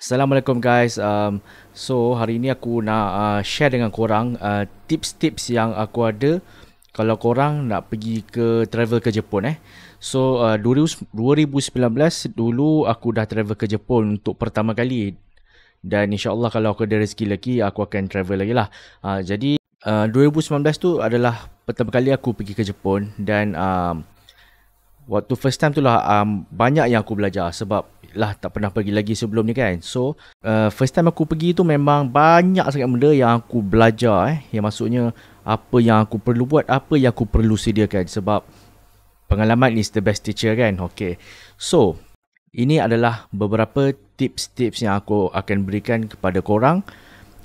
Assalamualaikum guys. Um, so hari ini aku nak uh, share dengan korang uh, tips-tips yang aku ada kalau korang nak pergi ke travel ke Jepun eh. So uh, 2019 dulu aku dah travel ke Jepun untuk pertama kali dan insyaAllah kalau aku ada rezeki lagi aku akan travel lagi lah. Uh, jadi uh, 2019 tu adalah pertama kali aku pergi ke Jepun dan um, waktu first time tu lah um, banyak yang aku belajar sebab lah tak pernah pergi lagi sebelum ni kan so uh, first time aku pergi tu memang banyak sangat benda yang aku belajar eh yang maksudnya apa yang aku perlu buat apa yang aku perlu sediakan sebab pengalaman is the best teacher kan okay so ini adalah beberapa tips-tips yang aku akan berikan kepada korang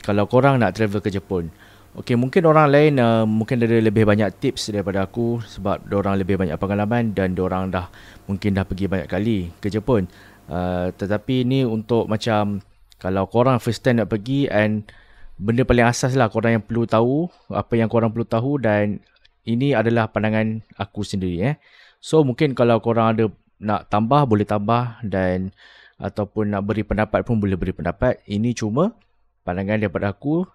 kalau korang nak travel ke Jepun Okay, mungkin orang lain uh, mungkin ada lebih banyak tips daripada aku sebab orang lebih banyak pengalaman dan orang dah mungkin dah pergi banyak kali ke Jepun uh, tetapi ni untuk macam kalau korang first time nak pergi and benda paling asas lah korang yang perlu tahu apa yang korang perlu tahu dan ini adalah pandangan aku sendiri eh. So mungkin kalau korang ada nak tambah boleh tambah dan ataupun nak beri pendapat pun boleh beri pendapat. Ini cuma pandangan daripada aku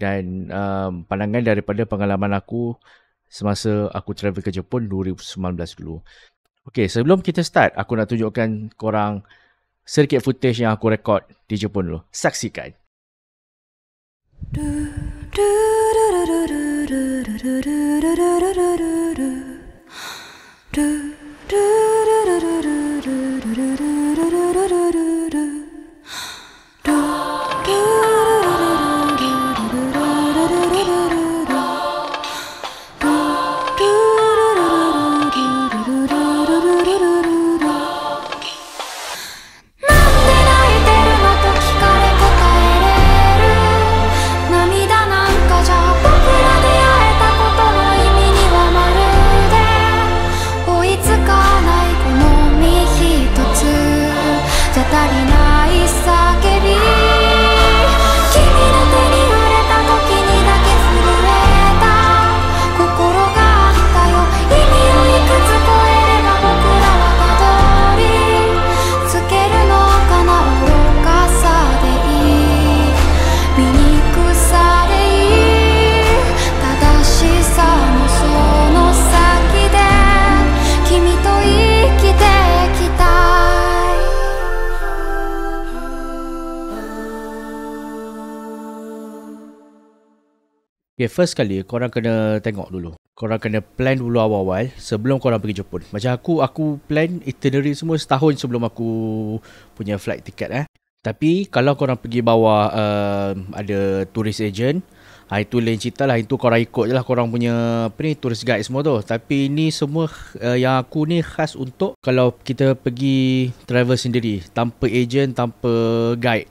dan um, pandangan daripada pengalaman aku semasa aku travel ke Jepun 2019 dulu. Okay, sebelum kita start, aku nak tunjukkan korang sedikit footage yang aku record di Jepun dulu. Saksikan. Du, Okay, first kali korang kena tengok dulu. Korang kena plan dulu awal-awal sebelum korang pergi Jepun. Macam aku, aku plan itinerary semua setahun sebelum aku punya flight tiket. eh. Tapi kalau korang pergi bawa uh, eh, ada tourist agent, ha, itu lain cerita lah. Itu korang ikut je lah korang punya apa ni, tourist guide semua tu. Tapi ini semua uh, yang aku ni khas untuk kalau kita pergi travel sendiri. Tanpa agent, tanpa guide.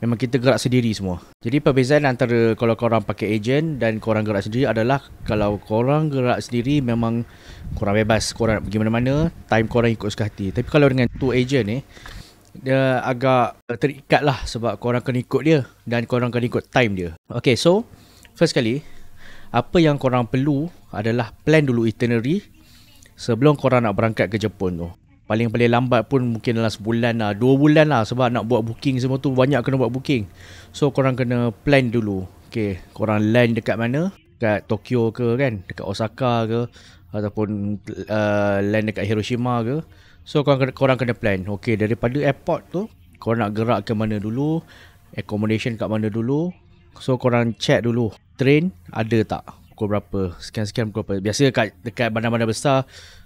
Memang kita gerak sendiri semua. Jadi perbezaan antara kalau korang pakai agent dan korang gerak sendiri adalah kalau korang gerak sendiri memang korang bebas. Korang nak pergi mana-mana, time korang ikut suka hati. Tapi kalau dengan two agent ni, eh, dia agak terikat lah sebab korang kena ikut dia dan korang kena ikut time dia. Okay, so first kali, apa yang korang perlu adalah plan dulu itinerary sebelum korang nak berangkat ke Jepun tu. Paling-paling lambat pun mungkin dalam sebulan lah. Dua bulan lah sebab nak buat booking semua tu banyak kena buat booking. So korang kena plan dulu. Okay, korang land dekat mana? Dekat Tokyo ke kan? Dekat Osaka ke? Ataupun uh, land dekat Hiroshima ke? So korang kena, korang kena plan. Okay, daripada airport tu korang nak gerak ke mana dulu? Accommodation kat mana dulu? So korang check dulu train ada tak? Pukul berapa? Sekian-sekian pukul berapa? Biasa kat, dekat bandar-bandar besar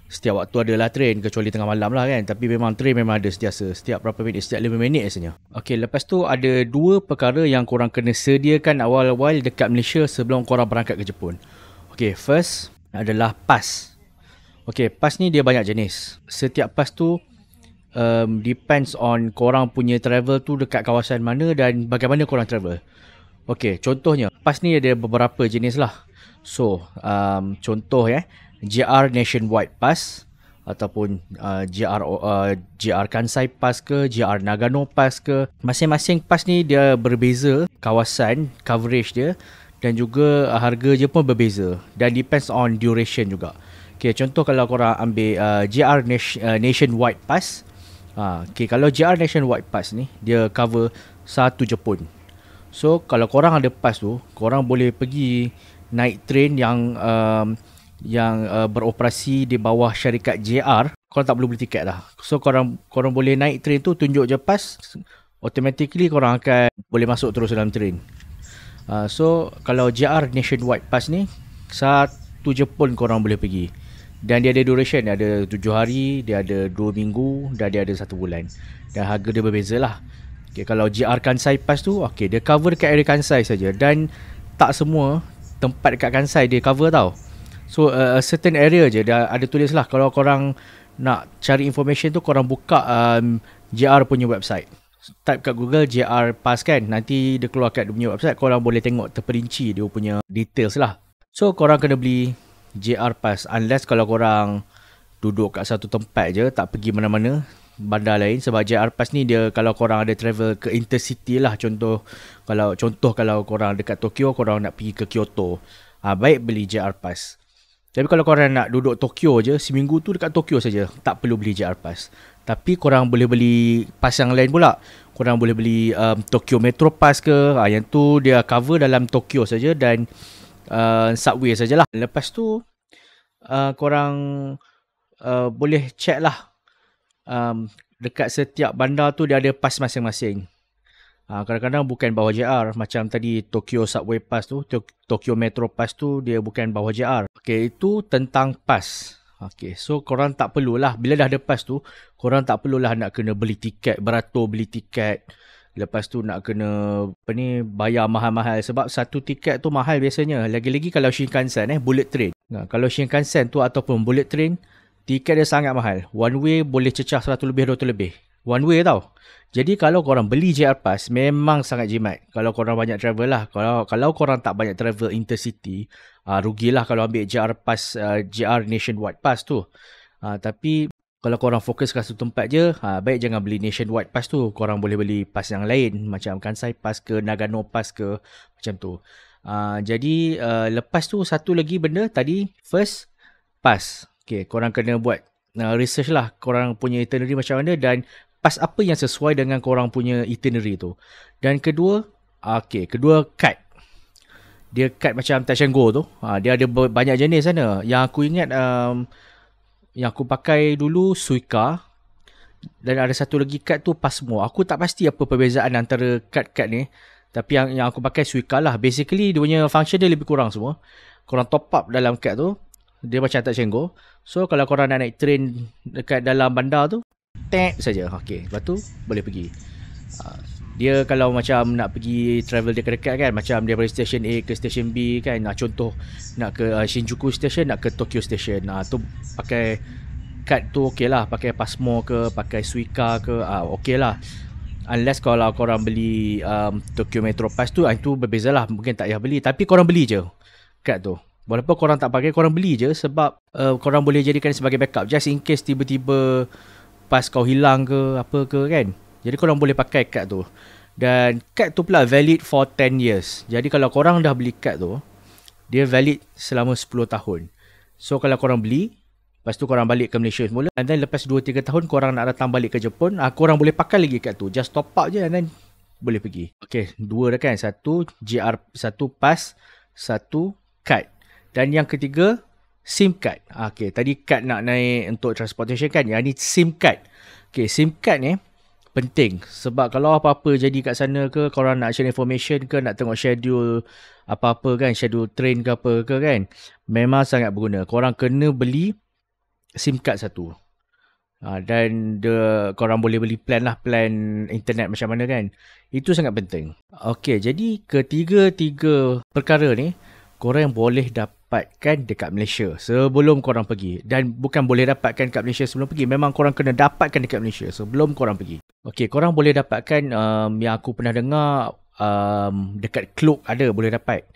setiap waktu adalah train kecuali tengah malam lah kan tapi memang train memang ada setiap setiap berapa minit setiap 5 minit rasanya ok lepas tu ada dua perkara yang korang kena sediakan awal-awal dekat Malaysia sebelum korang berangkat ke Jepun ok first adalah pas ok pas ni dia banyak jenis setiap pas tu um, depends on korang punya travel tu dekat kawasan mana dan bagaimana korang travel ok contohnya pas ni ada beberapa jenis lah so um, contoh eh JR Nationwide Pass ataupun uh, JR uh, JR Kansai Pass ke JR Nagano Pass ke masing-masing pass ni dia berbeza kawasan coverage dia dan juga uh, harga dia pun berbeza dan depends on duration juga. Okey contoh kalau korang ambil uh, JR Nation, uh, Nationwide Pass uh, okey kalau JR Nationwide Pass ni dia cover satu Jepun. So kalau korang ada pass tu korang boleh pergi naik train yang um, yang uh, beroperasi di bawah syarikat JR korang tak perlu beli tiket dah so korang korang boleh naik train tu tunjuk je pas automatically korang akan boleh masuk terus dalam train uh, so kalau JR nationwide pass ni satu je pun korang boleh pergi dan dia ada duration dia ada tujuh hari dia ada dua minggu dan dia ada satu bulan dan harga dia berbeza lah okay, kalau JR Kansai pass tu okay, dia cover dekat area Kansai saja dan tak semua tempat dekat Kansai dia cover tau So uh, a certain area je dah ada tulis lah kalau korang nak cari information tu korang buka um, JR punya website. Type kat Google JR Pass kan nanti dia keluar kat dia punya website korang boleh tengok terperinci dia punya details lah. So korang kena beli JR Pass unless kalau korang duduk kat satu tempat je tak pergi mana-mana bandar lain sebab JR Pass ni dia kalau korang ada travel ke intercity lah contoh kalau contoh kalau korang dekat Tokyo korang nak pergi ke Kyoto ha, baik beli JR Pass tapi kalau korang nak duduk Tokyo je, seminggu tu dekat Tokyo saja, tak perlu beli JR Pass. Tapi korang boleh beli pas yang lain pula. Korang boleh beli um, Tokyo Metro Pass ke, ha, yang tu dia cover dalam Tokyo saja dan uh, subway sajalah. Lepas tu, uh, korang uh, boleh check lah um, dekat setiap bandar tu dia ada pas masing-masing. Ha, kadang-kadang bukan bawah JR macam tadi Tokyo Subway Pass tu, Tokyo Metro Pass tu dia bukan bawah JR. Okey, itu tentang pass. Okey, so korang tak perlulah bila dah ada pass tu, korang tak perlulah nak kena beli tiket, berato beli tiket. Lepas tu nak kena apa ni bayar mahal-mahal sebab satu tiket tu mahal biasanya. Lagi-lagi kalau Shinkansen eh bullet train. Ha, kalau Shinkansen tu ataupun bullet train, tiket dia sangat mahal. One way boleh cecah 100 lebih, 200 lebih. One way tau. Jadi kalau korang beli JR Pass, memang sangat jimat. Kalau korang banyak travel lah. Kalau kalau korang tak banyak travel intercity, uh, rugilah kalau ambil JR Pass, uh, ah, JR Nationwide Pass tu. Uh, tapi kalau korang fokus ke satu tempat je, uh, baik jangan beli Nationwide Pass tu. Korang boleh beli pass yang lain. Macam Kansai Pass ke, Nagano Pass ke, macam tu. Uh, jadi uh, lepas tu, satu lagi benda tadi, first pass. Okay, korang kena buat Uh, research lah korang punya itinerary macam mana dan pas apa yang sesuai dengan korang punya itinerary tu. Dan kedua, okay, kedua card. Dia card macam touch and go tu. Ha, dia ada banyak jenis sana. Yang aku ingat, um, yang aku pakai dulu Suica. Dan ada satu lagi card tu Pasmo. Aku tak pasti apa perbezaan antara card-card ni. Tapi yang yang aku pakai Suica lah. Basically, dia punya function dia lebih kurang semua. Korang top up dalam card tu. Dia macam touch and So, kalau korang nak naik train dekat dalam bandar tu, tek saja. Okey, lepas tu boleh pergi. Uh, dia kalau macam nak pergi travel dekat-dekat kan macam dari stesen A ke stesen B kan nak contoh nak ke uh, Shinjuku station nak ke Tokyo station uh, tu pakai kad tu okey lah pakai Pasmo ke pakai Suica ke uh, okey lah unless kalau korang beli um, Tokyo Metro Pass tu itu berbeza lah mungkin tak payah beli tapi korang beli je kad tu walaupun korang tak pakai korang beli je sebab uh, korang boleh jadikan sebagai backup just in case tiba-tiba pas kau hilang ke apa ke kan. Jadi korang boleh pakai kad tu. Dan kad tu pula valid for 10 years. Jadi kalau korang dah beli kad tu, dia valid selama 10 tahun. So kalau korang beli, lepas tu korang balik ke Malaysia semula. And then lepas 2-3 tahun korang nak datang balik ke Jepun, aku ah, korang boleh pakai lagi kad tu. Just top up je and then boleh pergi. Okay, dua dah kan. Satu, GR, satu pass, satu card. Dan yang ketiga, SIM card. Okay, tadi card nak naik untuk transportation kan? Yang ah, ni SIM card. Okay, SIM card ni penting. Sebab kalau apa-apa jadi kat sana ke, korang nak share information ke, nak tengok schedule apa-apa kan, schedule train ke apa ke kan, memang sangat berguna. Korang kena beli SIM card satu. Ah, dan the, korang boleh beli plan lah, plan internet macam mana kan. Itu sangat penting. Okay, jadi ketiga-tiga perkara ni, korang boleh dapat dapatkan dekat Malaysia sebelum korang pergi dan bukan boleh dapatkan dekat Malaysia sebelum pergi memang korang kena dapatkan dekat Malaysia sebelum korang pergi okey korang boleh dapatkan um, yang aku pernah dengar um, dekat Klok ada boleh dapat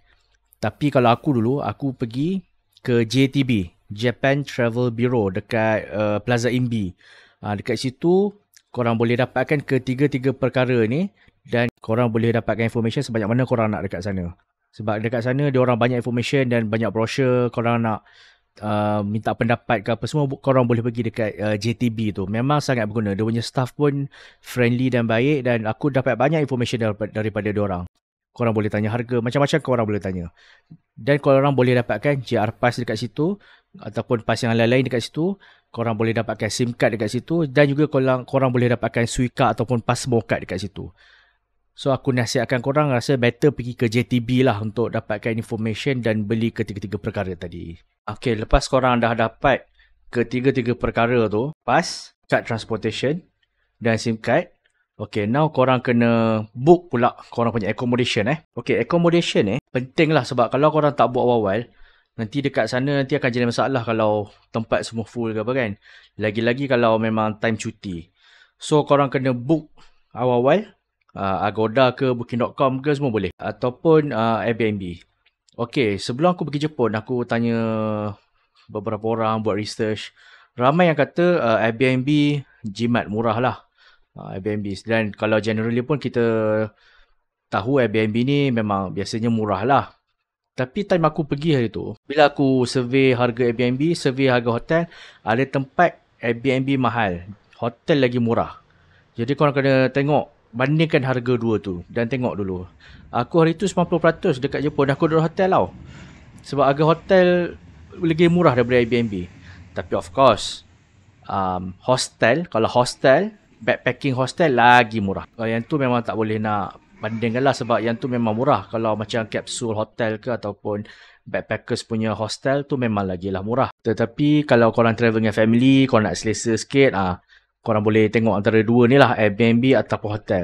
tapi kalau aku dulu aku pergi ke JTB Japan Travel Bureau dekat uh, Plaza Imbi uh, dekat situ korang boleh dapatkan ketiga-tiga perkara ni dan korang boleh dapatkan information sebanyak mana korang nak dekat sana sebab dekat sana dia orang banyak information dan banyak brosur. brosure orang nak uh, minta pendapat ke apa semua korang boleh pergi dekat uh, JTB tu memang sangat berguna dia punya staff pun friendly dan baik dan aku dapat banyak information daripada, daripada dia orang korang boleh tanya harga macam-macam korang boleh tanya dan orang boleh dapatkan JR Pass dekat situ ataupun pas yang lain-lain dekat situ korang boleh dapatkan SIM card dekat situ dan juga korang, orang boleh dapatkan Suica ataupun pas card dekat situ So aku nasihatkan korang rasa better pergi ke JTB lah untuk dapatkan information dan beli ketiga-tiga perkara tadi. Okay, lepas korang dah dapat ketiga-tiga perkara tu, pas, card transportation dan SIM card, Okay, now korang kena book pula korang punya accommodation eh. Okay, accommodation eh, penting lah sebab kalau korang tak book awal-awal, nanti dekat sana nanti akan jadi masalah kalau tempat semua full ke apa kan. Lagi-lagi kalau memang time cuti. So, korang kena book awal-awal uh, Agoda ke Booking.com ke semua boleh ataupun uh, Airbnb. Okey, sebelum aku pergi Jepun aku tanya beberapa orang buat research. Ramai yang kata uh, Airbnb jimat murah lah uh, Airbnb dan kalau generally pun kita tahu Airbnb ni memang biasanya murah lah. Tapi time aku pergi hari tu, bila aku survey harga Airbnb, survey harga hotel, ada tempat Airbnb mahal, hotel lagi murah. Jadi korang kena tengok Bandingkan harga dua tu Dan tengok dulu Aku hari tu 90% dekat Jepun Aku duduk hotel tau Sebab harga hotel Lagi murah daripada Airbnb Tapi of course um, Hostel Kalau hostel Backpacking hostel lagi murah uh, Yang tu memang tak boleh nak Bandingkan lah sebab yang tu memang murah Kalau macam capsule hotel ke Ataupun backpackers punya hostel tu memang lagi lah murah. Tetapi kalau korang travel dengan family, korang nak selesa sikit, ah, korang boleh tengok antara dua ni lah Airbnb ataupun hotel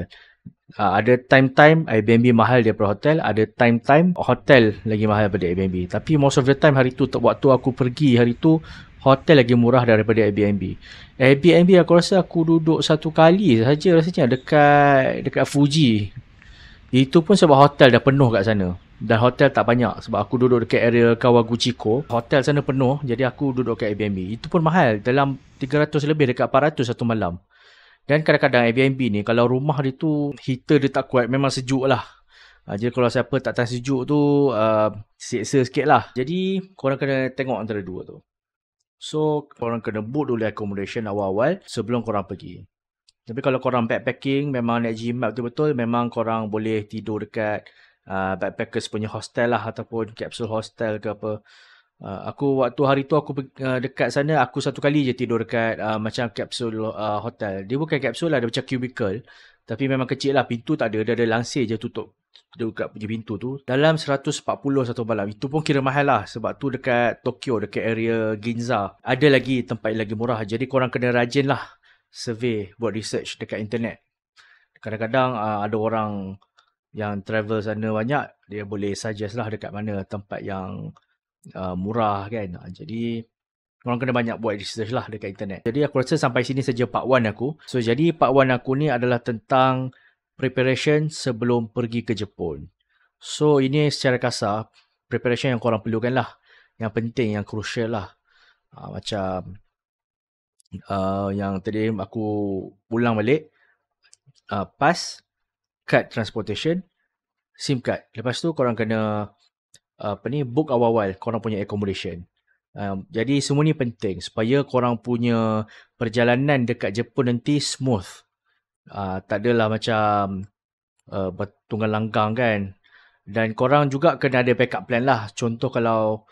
uh, ada time-time Airbnb mahal daripada hotel ada time-time hotel lagi mahal daripada Airbnb tapi most of the time hari tu waktu aku pergi hari tu hotel lagi murah daripada Airbnb Airbnb aku rasa aku duduk satu kali saja rasanya dekat dekat Fuji itu pun sebab hotel dah penuh kat sana dan hotel tak banyak sebab aku duduk dekat area Kawaguchiko. Hotel sana penuh jadi aku duduk kat Airbnb. Itu pun mahal dalam 300 lebih dekat 400 satu malam. Dan kadang-kadang Airbnb ni kalau rumah dia tu heater dia tak kuat memang sejuk lah. Ah, jadi kalau siapa tak tahan sejuk tu uh, ah, siksa sikit lah. Jadi korang kena tengok antara dua tu. So korang kena book dulu accommodation awal-awal sebelum korang pergi. Tapi kalau korang backpacking memang nak gym betul-betul memang korang boleh tidur dekat uh, backpackers punya hostel lah ataupun capsule hostel ke apa. Uh, aku waktu hari tu aku uh, dekat sana aku satu kali je tidur dekat uh, macam capsule uh, hotel. Dia bukan capsule lah, dia macam cubicle. Tapi memang kecil lah, pintu tak ada, dia ada langsir je tutup dekat punya pintu tu dalam 140 satu malam itu pun kira mahal lah sebab tu dekat Tokyo dekat area Ginza ada lagi tempat yang lagi murah jadi korang kena rajin lah survey buat research dekat internet kadang-kadang ada orang yang travel sana banyak dia boleh suggest lah dekat mana tempat yang uh, murah kan ah, jadi orang kena banyak buat research lah dekat internet. Jadi aku rasa sampai sini saja part 1 aku. So jadi part 1 aku ni adalah tentang preparation sebelum pergi ke Jepun. So ini secara kasar preparation yang korang perlukan lah. Yang penting, yang crucial lah. Ha, macam uh, yang tadi aku ulang balik. Uh, pass, card transportation, SIM card. Lepas tu korang kena apa ni book awal-awal korang punya accommodation. Um, jadi semua ni penting supaya korang punya perjalanan dekat Jepun nanti smooth. Uh, tak adalah macam uh, bertunggang langgang kan. Dan korang juga kena ada backup plan lah. Contoh kalau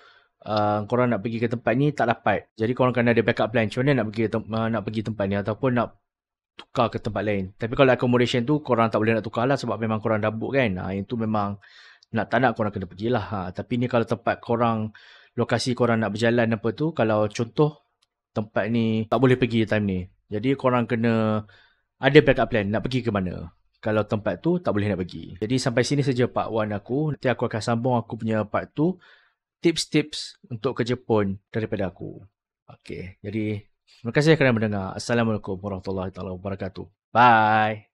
uh, korang nak pergi ke tempat ni tak dapat. Jadi korang kena ada backup plan. Macam mana nak pergi, tem- uh, nak pergi tempat ni ataupun nak tukar ke tempat lain. Tapi kalau accommodation tu korang tak boleh nak tukar lah sebab memang korang dah book kan. Ha, yang tu memang nak tak nak korang kena pergi lah. Ha, tapi ni kalau tempat korang, lokasi korang nak berjalan apa tu. Kalau contoh tempat ni tak boleh pergi time ni. Jadi korang kena ada backup plan nak pergi ke mana. Kalau tempat tu tak boleh nak pergi. Jadi sampai sini saja part Wan aku. Nanti aku akan sambung aku punya part tu Tips-tips untuk ke Jepun daripada aku. Okay. Jadi Terima kasih kerana mendengar. Assalamualaikum warahmatullahi wabarakatuh. Bye.